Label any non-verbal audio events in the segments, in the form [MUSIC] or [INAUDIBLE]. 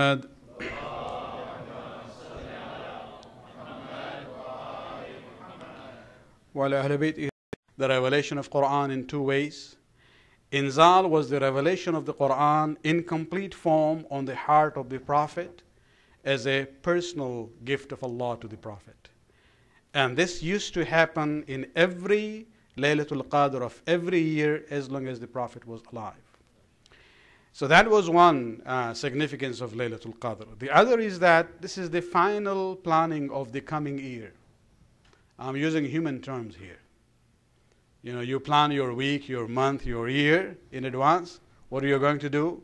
The revelation of Quran in two ways. Inzal was the revelation of the Quran in complete form on the heart of the Prophet as a personal gift of Allah to the Prophet. And this used to happen in every Laylatul Qadr of every year as long as the Prophet was alive. So that was one uh, significance of Laylatul Qadr. The other is that this is the final planning of the coming year. I'm using human terms here. You know, you plan your week, your month, your year in advance. What are you going to do?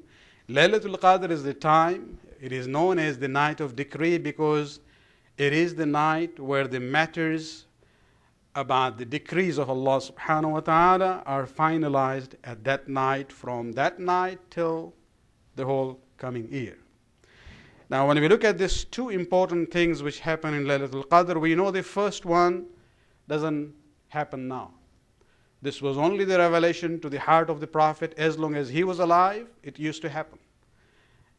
Laylatul Qadr is the time, it is known as the night of decree because it is the night where the matters about the decrees of Allah subhanahu wa ta'ala are finalized at that night from that night till the whole coming year. Now when we look at these two important things which happen in Laylatul Qadr, we know the first one doesn't happen now. This was only the revelation to the heart of the Prophet as long as he was alive, it used to happen.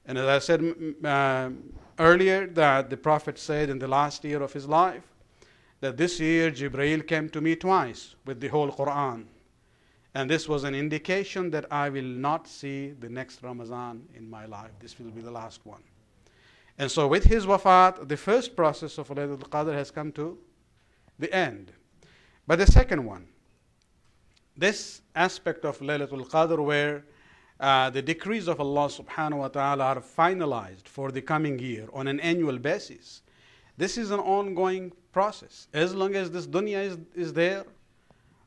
And as I said uh, earlier, that the Prophet said in the last year of his life, that this year Jibreel came to me twice with the whole Quran. And this was an indication that I will not see the next Ramadan in my life. This will be the last one. And so, with his wafat, the first process of Laylatul Qadr has come to the end. But the second one, this aspect of Laylatul Qadr, where uh, the decrees of Allah subhanahu wa ta'ala are finalized for the coming year on an annual basis. This is an ongoing process. As long as this dunya is, is there,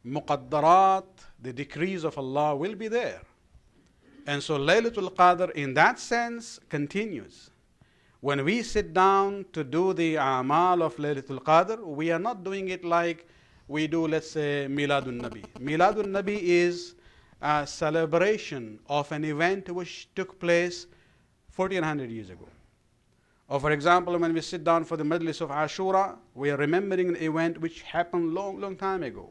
muqaddarat, the decrees of Allah will be there. And so Laylatul Qadr in that sense continues. When we sit down to do the amal of Laylatul Qadr, we are not doing it like we do, let's say, Miladun Nabi. Miladun Nabi is a celebration of an event which took place 1400 years ago. Or for example, when we sit down for the Majlis of Ashura, we are remembering an event which happened long, long time ago.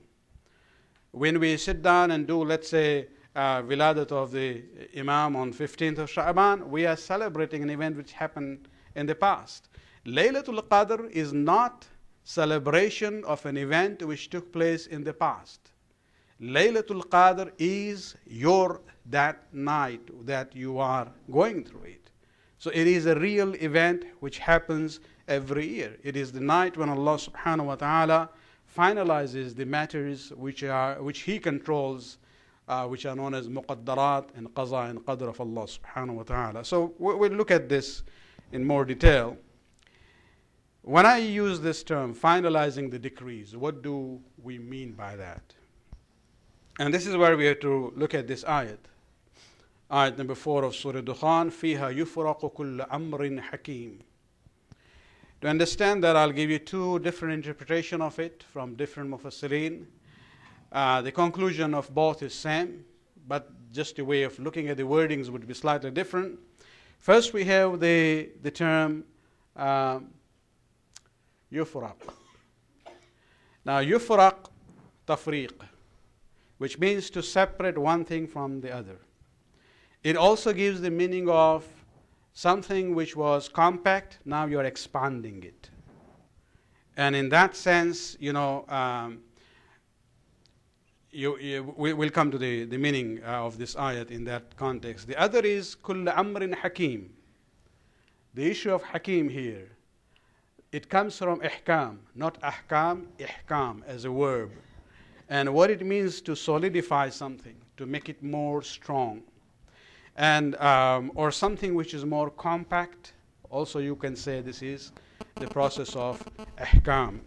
When we sit down and do, let's say, uh, Viladat of the Imam on 15th of Sha'ban, we are celebrating an event which happened in the past. Laylatul Qadr is not celebration of an event which took place in the past. Laylatul Qadr is your that night that you are going through it. So it is a real event which happens every year. It is the night when Allah subhanahu wa ta'ala finalizes the matters which, are, which He controls, uh, which are known as muqaddarat and qaza and qadr of Allah subhanahu wa ta'ala. So we'll look at this in more detail. When I use this term, finalizing the decrees, what do we mean by that? And this is where we have to look at this ayat. Ayat number 4 of Surah Dukhan, "Fiha Yufraqu كُلُّ Amrin Hakeem." To understand that, I'll give you two different interpretation of it from different mufassirin. Uh, the conclusion of both is same, but just a way of looking at the wordings would be slightly different. First, we have the, the term uh, yufraq. Now, yufraq tafriq, which means to separate one thing from the other. It also gives the meaning of something which was compact, now you're expanding it. And in that sense, you know, um, you, you, we, will come to the, the meaning uh, of this ayat in that context. The other is kull amrin hakim. The issue of hakim here, it comes from ihkam, not ahkam, ihkam as a verb. And what it means to solidify something, to make it more strong and um, or something which is more compact. Also, you can say this is the process of ahkam.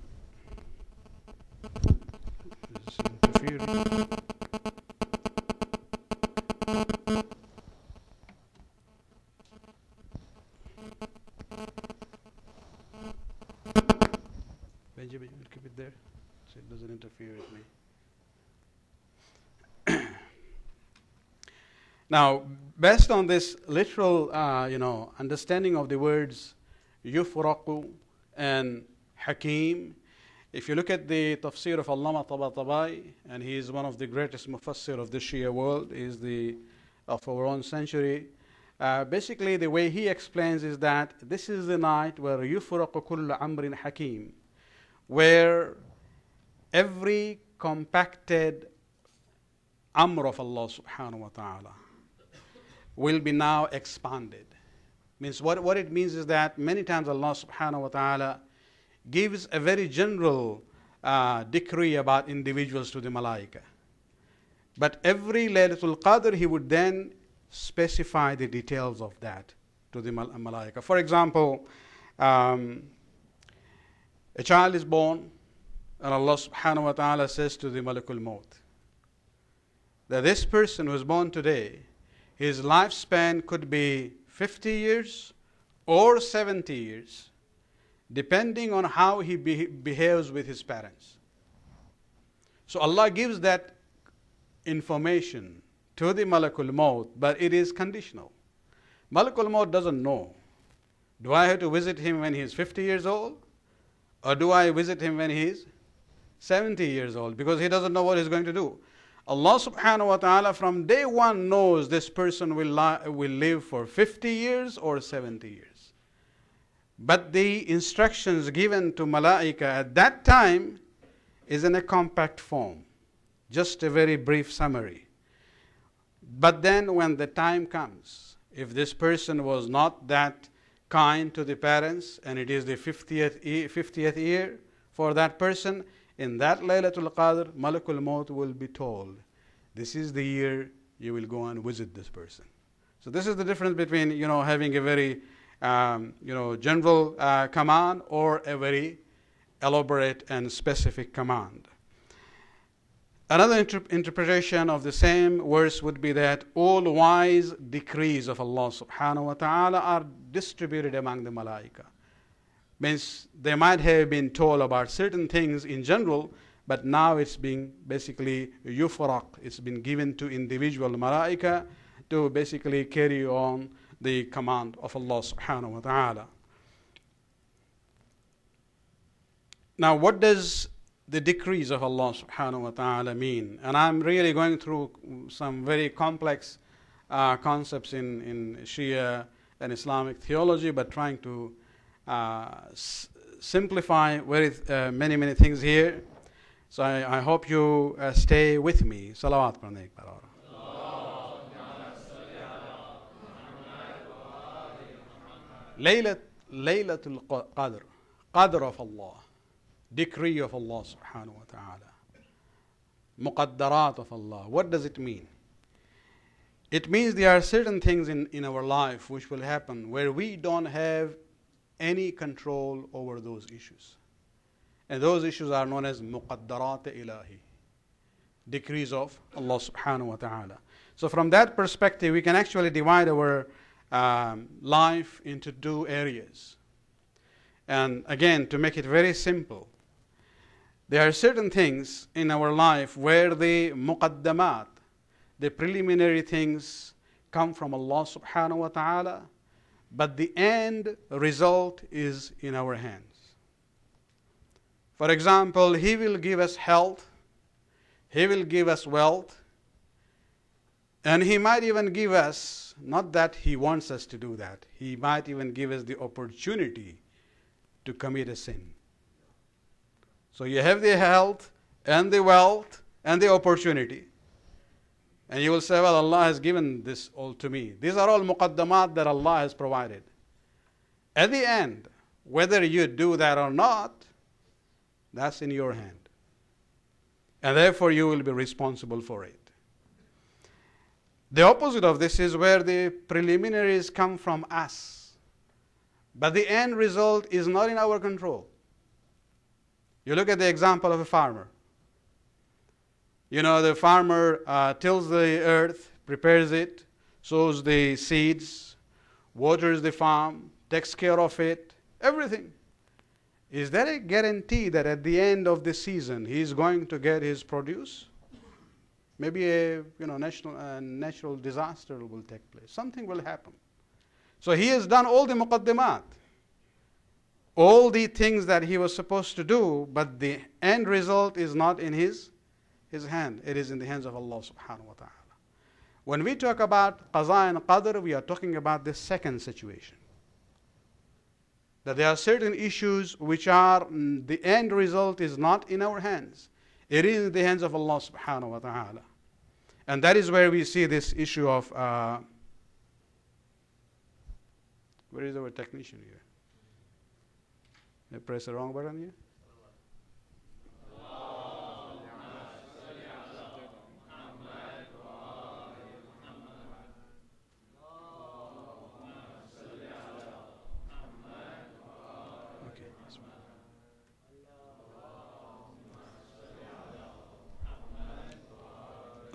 Benjamin, keep it there so it doesn't interfere with me. Now, based on this literal, uh, you know, understanding of the words yufraqu and hakim, if you look at the tafsir of Allama Tabatabai, and he is one of the greatest mufassir of the Shia world, is the of our own century. Uh, basically, the way he explains is that this is the night where yufraqu kullu amrin hakim, where every compacted amr of Allah subhanahu wa ta'ala, will be now expanded. Means what, what it means is that many times Allah subhanahu wa ta'ala gives a very general uh, decree about individuals to the malaika. But every Laylatul Qadr, he would then specify the details of that to the mal- malaika. For example, um, a child is born, and Allah subhanahu wa ta'ala says to the Malakul Maut that this person who is born today his lifespan could be 50 years or 70 years, depending on how he be behaves with his parents. So Allah gives that information to the Malakul Maut, but it is conditional. Malakul Maut doesn't know. Do I have to visit him when he is 50 years old? Or do I visit him when he is 70 years old? Because he doesn't know what he's going to do. Allah subhanahu wa ta'ala from day one knows this person will, li- will live for 50 years or 70 years. But the instructions given to Malaika at that time is in a compact form, just a very brief summary. But then when the time comes, if this person was not that kind to the parents and it is the 50th, e- 50th year for that person, in that Laylatul Qadr, Malakul Maut will be told, this is the year you will go and visit this person. So this is the difference between, you know, having a very, um, you know, general uh, command or a very elaborate and specific command. Another inter- interpretation of the same verse would be that all wise decrees of Allah subhanahu wa ta'ala are distributed among the malaika means they might have been told about certain things in general, but now it's being basically yufraq. It's been given to individual malaika to basically carry on the command of Allah subhanahu wa ta'ala. Now, what does the decrees of Allah subhanahu wa ta'ala mean? And I'm really going through some very complex uh, concepts in, in Shia and Islamic theology, but trying to uh, simplify very uh, many many things here. So I, I hope you uh, stay with me. Salawat पढ़ने एक बार और ليلة ليلة of Allah decree of Allah subhanahu wa ta'ala mukaddarat of Allah what does it mean it means there are certain things in, in our life which will happen where we don't have any control over those issues. And those issues are known as muqaddarat ilahi, decrees of Allah subhanahu wa ta'ala. So from that perspective, we can actually divide our um, life into two areas. And again, to make it very simple, there are certain things in our life where the muqaddamat, the preliminary things, come from Allah subhanahu wa ta'ala but the end result is in our hands. For example, He will give us health, He will give us wealth, and He might even give us, not that He wants us to do that, He might even give us the opportunity to commit a sin. So you have the health and the wealth and the opportunity. And you will say, Well, Allah has given this all to me. These are all muqaddamat that Allah has provided. At the end, whether you do that or not, that's in your hand. And therefore, you will be responsible for it. The opposite of this is where the preliminaries come from us. But the end result is not in our control. You look at the example of a farmer. You know, the farmer uh, tills the earth, prepares it, sows the seeds, waters the farm, takes care of it, everything. Is there a guarantee that at the end of the season he is going to get his produce? Maybe a you know, national, uh, natural disaster will take place. Something will happen. So he has done all the muqaddimat, all the things that he was supposed to do, but the end result is not in his his hand. It is in the hands of Allah subhanahu wa ta'ala. When we talk about qaza and qadr, we are talking about the second situation. That there are certain issues which are, mm, the end result is not in our hands. It is in the hands of Allah subhanahu wa ta'ala. And that is where we see this issue of, uh, where is our technician here? Did I press the wrong button here?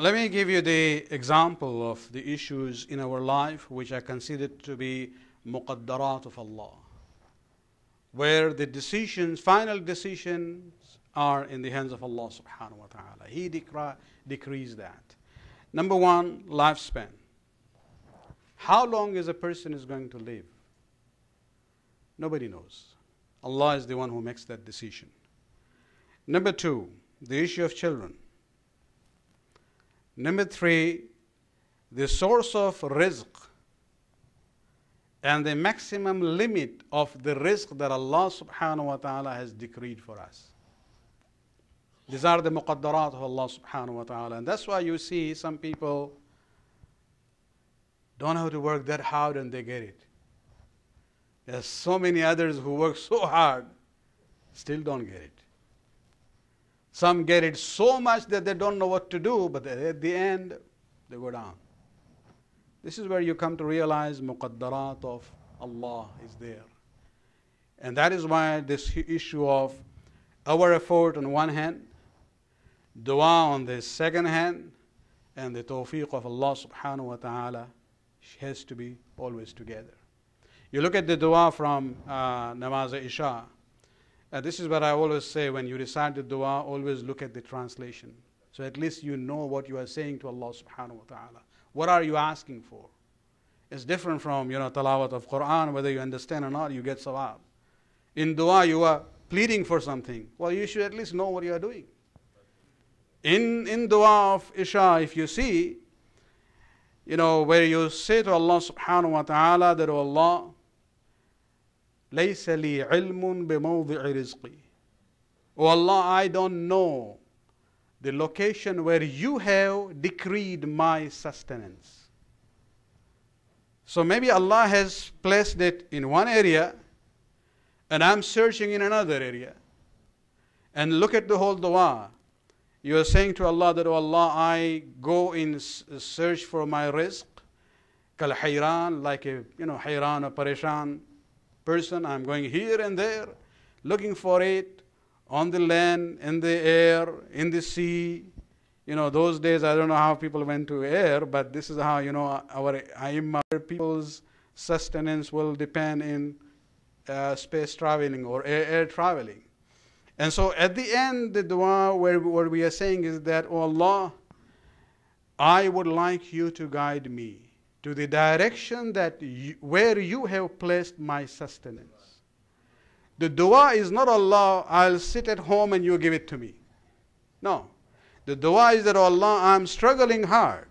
Let me give you the example of the issues in our life which are considered to be muqaddarat of Allah, where the decisions, final decisions, are in the hands of Allah subhanahu wa ta'ala. He decrees that. Number one, lifespan. How long is a person is going to live? Nobody knows. Allah is the one who makes that decision. Number two, the issue of children. Number three, the source of rizq and the maximum limit of the rizq that Allah subhanahu wa ta'ala has decreed for us. These are the muqaddarat of Allah subhanahu wa ta'ala. And that's why you see some people don't have to work that hard and they get it. There's so many others who work so hard, still don't get it. Some get it so much that they don't know what to do, but at the end, they go down. This is where you come to realize muqaddarat of Allah is there. And that is why this issue of our effort on one hand, dua on the second hand, and the tawfiq of Allah subhanahu wa ta'ala has to be always together. You look at the dua from uh, Namaz Isha, uh, this is what I always say when you recite the dua, always look at the translation. So at least you know what you are saying to Allah subhanahu wa ta'ala. What are you asking for? It's different from, you know, talawat of Quran, whether you understand or not, you get sawab. In dua, you are pleading for something. Well, you should at least know what you are doing. In, in dua of Isha, if you see, you know, where you say to Allah subhanahu wa ta'ala that, oh Allah, ليس لي علم بموضع رزقي والله oh I don't know the location where you have decreed my sustenance so maybe Allah has placed it in one area and I'm searching in another area and look at the whole dua you are saying to Allah that oh Allah I go in search for my risk kal like a you know hayran or parishan person. I'm going here and there looking for it on the land, in the air, in the sea. You know, those days, I don't know how people went to air, but this is how, you know, our, our people's sustenance will depend in uh, space traveling or air, air, traveling. And so at the end, the dua, where, what we are saying is that, oh Allah, I would like you to guide me to the direction that you, where you have placed my sustenance. The dua is not Allah, I'll sit at home and you give it to me. No. The dua is that Allah, I'm struggling hard,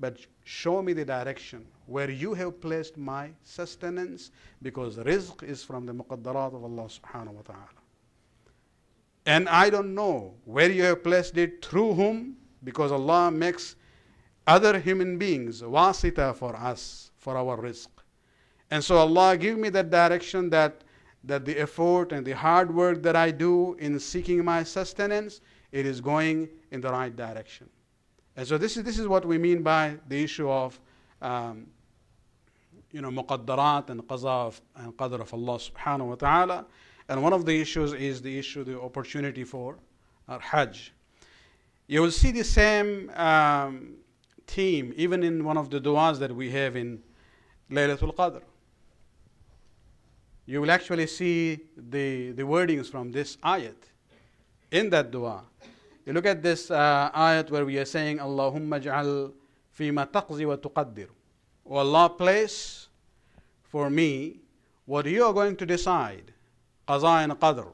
but show me the direction where you have placed my sustenance because rizq is from the muqaddarat of Allah subhanahu wa ta'ala. And I don't know where you have placed it, through whom, because Allah makes other human beings, wasita for us, for our risk. And so Allah give me that direction that, that the effort and the hard work that I do in seeking my sustenance, it is going in the right direction. And so this is, this is what we mean by the issue of um, you know, muqaddarat and qaza of, and qadr of Allah subhanahu wa ta'ala. And one of the issues is the issue, the opportunity for our uh, hajj. You will see the same um, Team, even in one of the du'as that we have in Laylatul Qadr. You will actually see the, the wordings from this ayat in that du'a. You look at this uh, ayat where we are saying, Allahumma ja'al fima taqzi wa tuqaddir. O Allah, place for me what you are going to decide, qaza and qadr.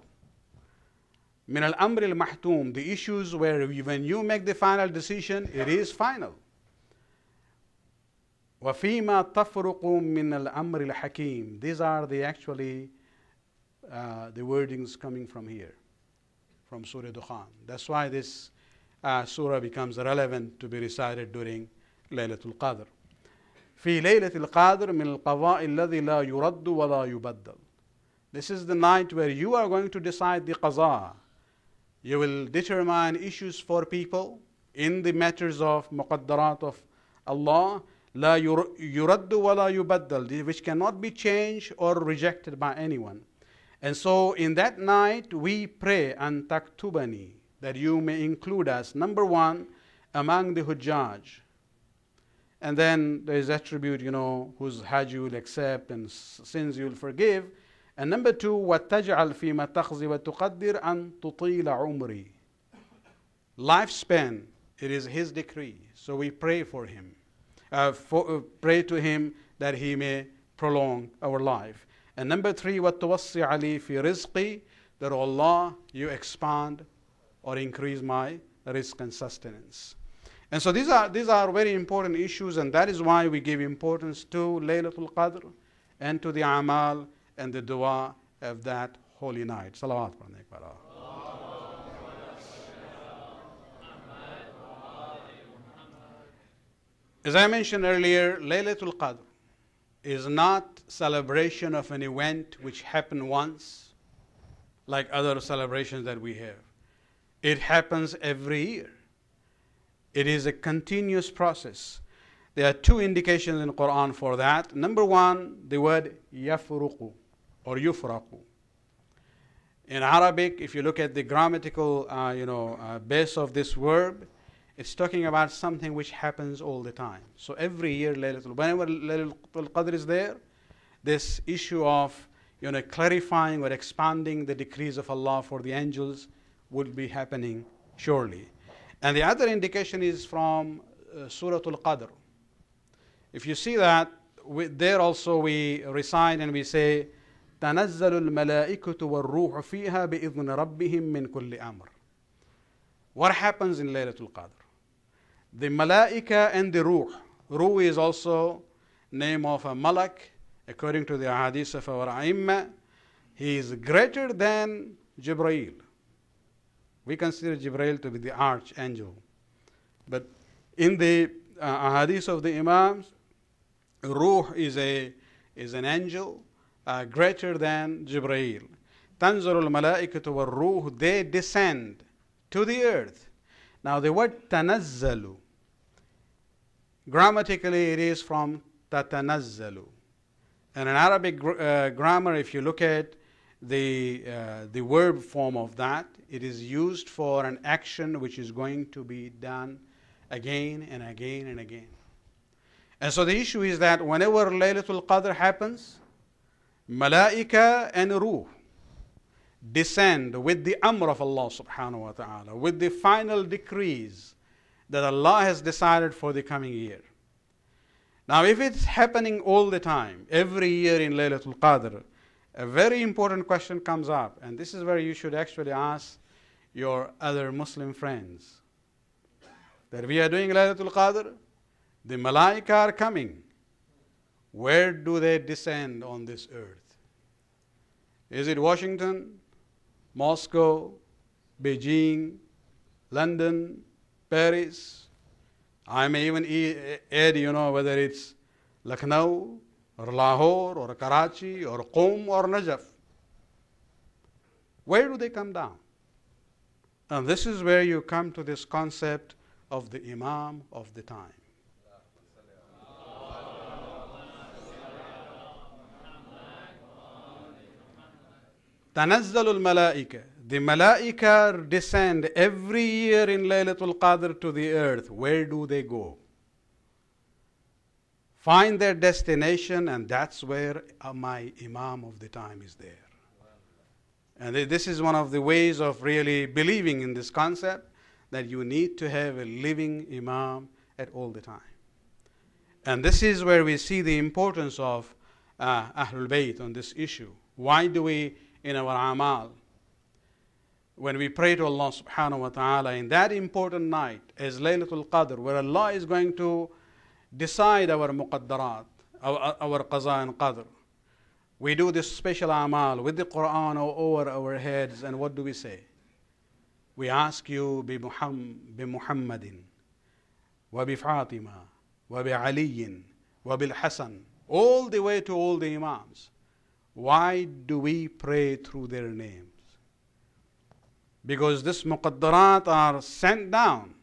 Min al-amr al-mahtum, the issues where when you make the final decision, it is final. وفيما تفرق من الأمر الحكيم these are the actually uh, the wordings coming from here from Surah Dukhan that's why this uh, surah becomes relevant to be recited during ليلة القدر في ليلة القدر من القضاء الذي لا يرد ولا يبدل This is the night where you are going to decide the qaza. You will determine issues for people in the matters of muqaddarat of Allah La yuraddu wa la which cannot be changed or rejected by anyone. And so in that night we pray and taktubani, that you may include us, number one, among the hujjaj. And then there is attribute, you know, whose hajj you will accept and sins you will forgive. And number two, وَتَجْعَلْ فِي مَا تَخْزِي وَتُقَدِّرْ أَن تُطِيلَ عُمْرِي Lifespan, it is his decree, so we pray for him uh, for, uh, pray to Him that He may prolong our life. And number three, وَتَوَصِّ عَلِي فِي رِزْقِي That, Allah, you expand or increase my risk and sustenance. And so these are, these are very important issues, and that is why we give importance to Laylatul Qadr and to the Amal and the dua of that holy night. Salawat As I mentioned earlier, Laylatul Qadr is not celebration of an event which happened once like other celebrations that we have. It happens every year. It is a continuous process. There are two indications in Quran for that. Number one, the word yafruqu or yufraqu. In Arabic, if you look at the grammatical, uh, you know, uh, base of this verb, it's talking about something which happens all the time. So every year, whenever Laylatul Qadr is there, this issue of you know, clarifying or expanding the decrees of Allah for the angels will be happening surely. And the other indication is from uh, Surah Al Qadr. If you see that, we, there also we recite and we say, تنزل الملائكة والروح فيها بإذن ربهم من كل أمر. What happens in Laylatul Qadr? The Malaika and the Ruh. Ruh is also name of a Malak, according to the hadith of our Aimma. He is greater than Jibrail. We consider Jibrail to be the archangel. But in the uh, of the Imams, Ruh is, a, is an angel uh, greater than Jibrail. al-malāikat wa ruḥ. they descend to the earth. Now the word tanazzalu. Grammatically, it is from tatanazzalu. And in Arabic gr uh, grammar, if you look at the, uh, the verb form of that, it is used for an action which is going to be done again and again and again. And so the issue is that whenever Laylatul Qadr happens, Malaika and Ruh descend with the Amr of Allah subhanahu wa ta'ala, with the final decrees that Allah has decided for the coming year. Now, if it's happening all the time, every year in Laylatul Qadr, a very important question comes up, and this is where you should actually ask your other Muslim friends that we are doing Laylatul Qadr, the Malaika are coming. Where do they descend on this earth? Is it Washington, Moscow, Beijing, London, Paris. I may even add, you know, whether it's Lucknow or Lahore or Karachi or Qom or Najaf. Where do they come down? And this is where you come to this concept of the Imam of the time. تنزل the Malaika descend every year in Laylatul Qadr to the earth. Where do they go? Find their destination, and that's where uh, my Imam of the time is there. And this is one of the ways of really believing in this concept that you need to have a living Imam at all the time. And this is where we see the importance of uh, Ahlul Bayt on this issue. Why do we, in our Amal, when we pray to Allah subhanahu wa ta'ala in that important night as Laylatul Qadr, where Allah is going to decide our muqaddarat, our, our qaza and qadr. We do this special amal with the Quran over our heads, and what do we say? We ask you bi Muhammadin, wa bi Fatima, wa bi Aliyin, wa bil Hasan, all the way to all the Imams. Why do we pray through their name? because this muqaddarat are sent down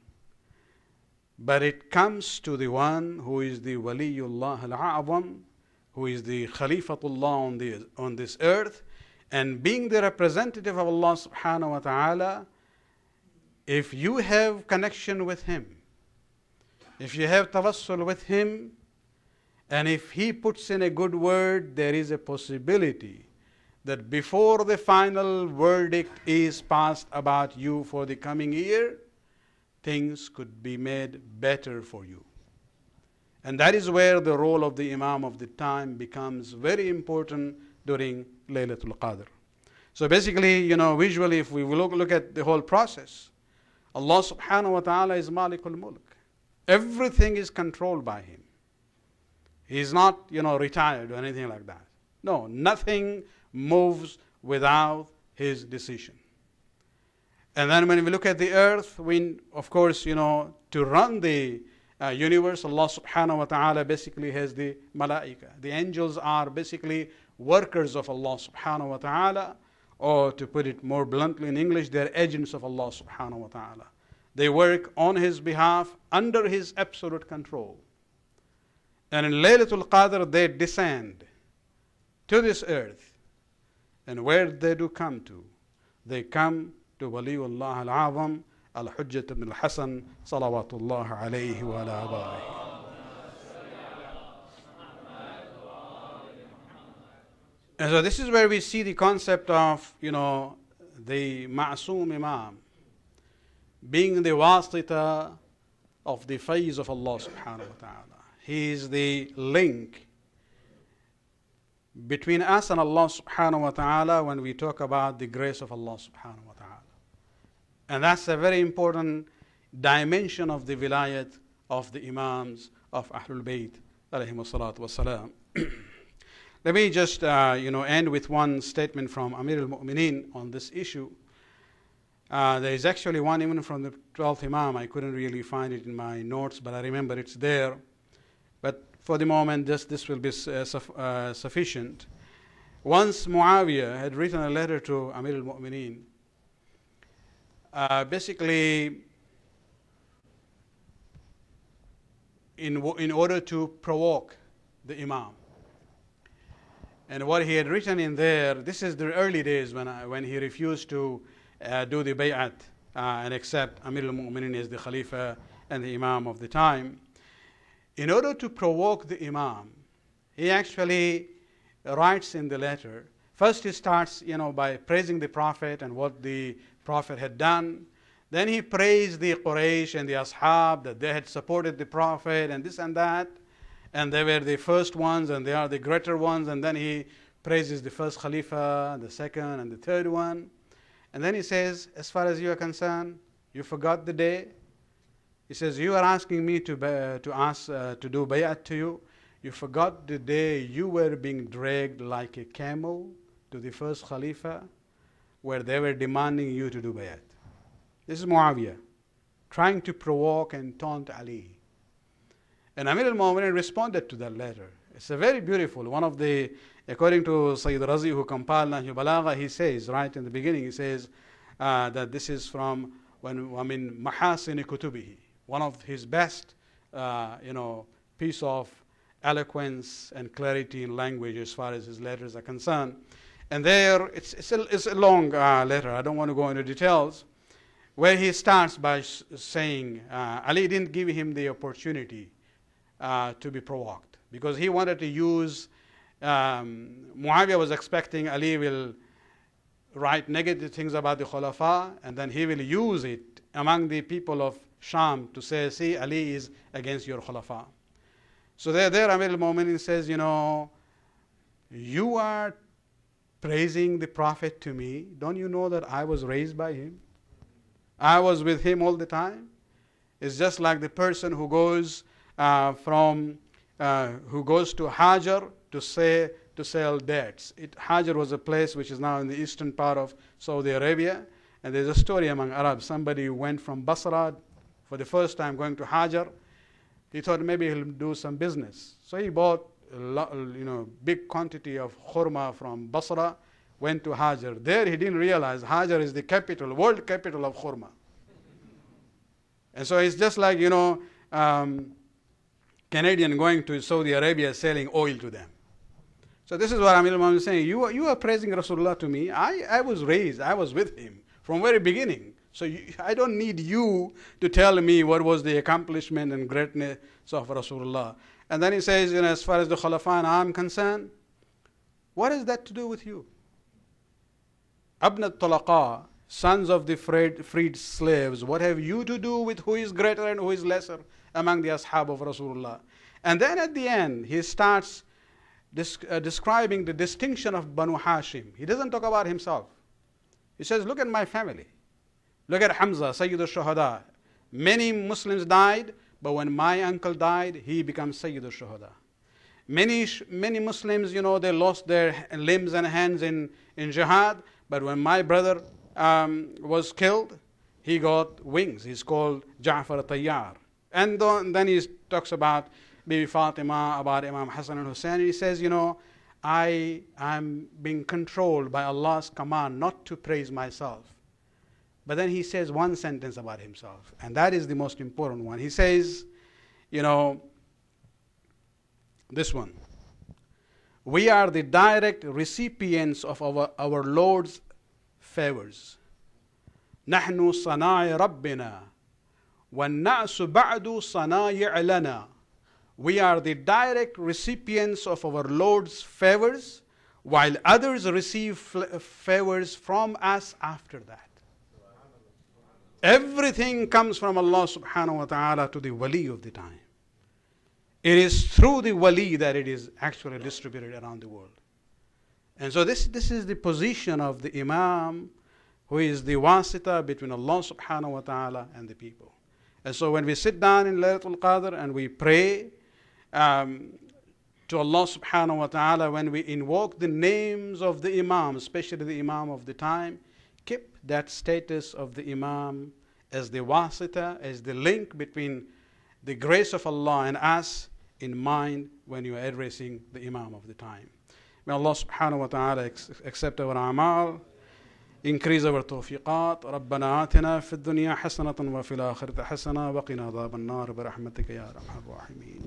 but it comes to the one who is the waliullah al-a'wam who is the khalifatullah on, the, on this earth and being the representative of Allah subhanahu wa ta'ala if you have connection with him if you have tawassul with him and if he puts in a good word there is a possibility that before the final verdict is passed about you for the coming year, things could be made better for you. And that is where the role of the Imam of the time becomes very important during Laylatul Qadr. So basically, you know, visually, if we look, look at the whole process, Allah subhanahu wa ta'ala is Malikul Mulk. Everything is controlled by Him. He's not, you know, retired or anything like that. No, nothing moves without his decision. And then when we look at the earth, we, of course, you know, to run the uh, universe, Allah subhanahu wa ta'ala basically has the malaika. The angels are basically workers of Allah subhanahu wa ta'ala, or to put it more bluntly in English, they're agents of Allah subhanahu wa ta'ala. They work on His behalf under His absolute control. And in Laylatul Qadr, they descend to this earth and where they do come to? They come to Waliullah al-Azam, Al-Hujjat ibn al-Hasan, salawatullah alayhi wa ala barihi. And so this is where we see the concept of, you know, the Ma'soom Imam being the wasita of the face of Allah subhanahu wa ta'ala. He is the link between us and Allah subhanahu wa ta'ala when we talk about the grace of Allah subhanahu wa ta'ala. And that's a very important dimension of the wilayat of the Imams of Ahlul Bayt salatu [CLEARS THROAT] Let me just uh, you know, end with one statement from Amir al Mu'mineen on this issue. Uh, there is actually one even from the 12th Imam. I couldn't really find it in my notes, but I remember it's there. But for the moment, just this will be uh, uh sufficient. Once Muawiyah had written a letter to Amir al Mu'mineen, uh, basically, in, in order to provoke the Imam. And what he had written in there, this is the early days when, I, uh, when he refused to uh, do the bay'at uh, and accept Amir al Mu'mineen as the Khalifa and the Imam of the time in order to provoke the Imam, he actually writes in the letter. First, he starts, you know, by praising the Prophet and what the Prophet had done. Then he praised the Quraysh and the Ashab that they had supported the Prophet and this and that. And they were the first ones and they are the greater ones. And then he praises the first Khalifa, and the second, and the third one. And then he says, As far as you are concerned, you forgot the day he says, You are asking me to, to, ask, uh, to do bay'at to you. You forgot the day you were being dragged like a camel to the first Khalifa, where they were demanding you to do bay'at. This is Muawiyah trying to provoke and taunt Ali. And Amir al Mu'minin responded to that letter. It's a very beautiful one of the, according to Sayyid Razi, who compiled Nahyu Balagha, he says, right in the beginning, he says uh, that this is from when, I mean, Mahasini Kutubihi one of his best, uh, you know, piece of eloquence and clarity in language as far as his letters are concerned. And there, it's, it's, a, it's a long uh, letter, I don't want to go into details, where he starts by saying uh, Ali didn't give him the opportunity uh, to be provoked because he wanted to use, um, Muawiyah was expecting Ali will write negative things about the Khulafa and then he will use it among the people of Sham to say, see, Ali is against your Khulafa. So there, there Amir al-Mu'minin says, you know, you are praising the Prophet to me. Don't you know that I was raised by him? I was with him all the time. It's just like the person who goes uh, from uh, who goes to Hajar to say to sell debts. It, Hajar was a place which is now in the eastern part of Saudi Arabia, and there's a story among Arabs. Somebody went from Basra for the first time going to Hajar. He thought maybe he'll do some business. So he bought lot, you know, big quantity of khurma from Basra, went to Hajar. There he didn't realize Hajar is the capital, world capital of khurma. and so it's just like, you know, um, Canadian going to Saudi Arabia selling oil to them. So this is what Amir Imam is saying. You are, you are praising Rasulullah to me. I, I was raised, I was with him from very beginning. So you, I don't need you to tell me what was the accomplishment and greatness of Rasulullah. And then he says, you know, as far as the Khulafan I'm concerned, what is that to do with you? Abnat Talaqa, sons of the freed, freed slaves, what have you to do with who is greater and who is lesser among the Ashab of Rasulullah? And then at the end, he starts dis- uh, describing the distinction of Banu Hashim. He doesn't talk about himself. He says, Look at my family. Look at Hamza, Sayyid al-Shuhada. Many Muslims died, but when my uncle died, he became Sayyid al-Shuhada. Many, many Muslims, you know, they lost their limbs and hands in, in jihad, but when my brother um, was killed, he got wings. He's called Ja'far al-Tayyar. And then he talks about Bibi Fatima, about Imam Hassan and Hussein, and he says, you know, I am being controlled by Allah's command not to praise myself. But then he says one sentence about himself, and that is the most important one. He says, you know, this one. We are the direct recipients of our, our Lord's favors. نحن صناع ربنا والناس بعد صنايع لنا We are the direct recipients of our Lord's favors while others receive favors from us after that. Everything comes from Allah subhanahu wa ta'ala to the wali of the time. It is through the wali that it is actually distributed around the world. And so this, this is the position of the Imam who is the wasita between Allah subhanahu wa ta'ala and the people. And so when we sit down in Laylatul Qadr and we pray um, to Allah subhanahu wa ta'ala, when we invoke the names of the Imam, especially the Imam of the time, that status of the Imam as the wasita, as the link between the grace of Allah and us in mind when you are addressing the Imam of the time. May Allah subhanahu wa ta'ala accept our amal, increase our tawfiqat. ربنا آتنا في الدنيا حسنة وفي الآخرة حسنة وقنا عذاب النار برحمتك يا أرحم الراحمين.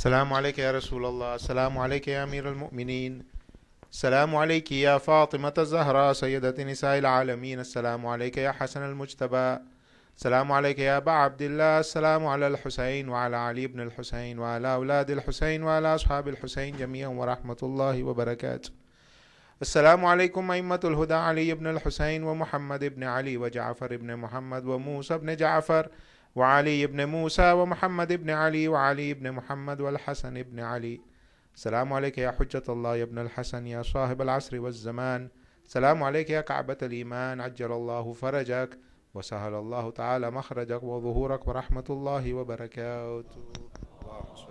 سلام عليك يا رسول الله سلام عليك يا أمير المؤمنين سلام عليك يا فاطمة الزهراء سيدة نساء العالمين السلام عليك يا حسن المجتبى سلام عليك يا أبا عبد الله السلام على الحسين وعلى علي بن الحسين وعلى أولاد الحسين وعلى أصحاب الحسين جميعا ورحمة الله وبركاته السلام عليكم أئمة الهدى علي بن الحسين ومحمد بن علي وجعفر بن محمد وموسى بن جعفر وعلي بن موسى ومحمد بن علي وعلي بن محمد والحسن بن علي السلام عليك يا حجة الله يا ابن الحسن يا صاحب العصر والزمان السلام عليك يا كعبة الإيمان عجل الله فرجك وسهل الله تعالى مخرجك وظهورك ورحمة الله وبركاته